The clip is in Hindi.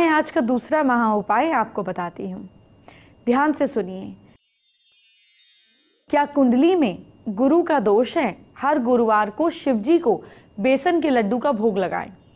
है आज का दूसरा महा उपाय आपको बताती हूँ ध्यान से सुनिए क्या कुंडली में गुरु का दोष है हर गुरुवार को शिवजी को बेसन के लड्डू का भोग लगाएं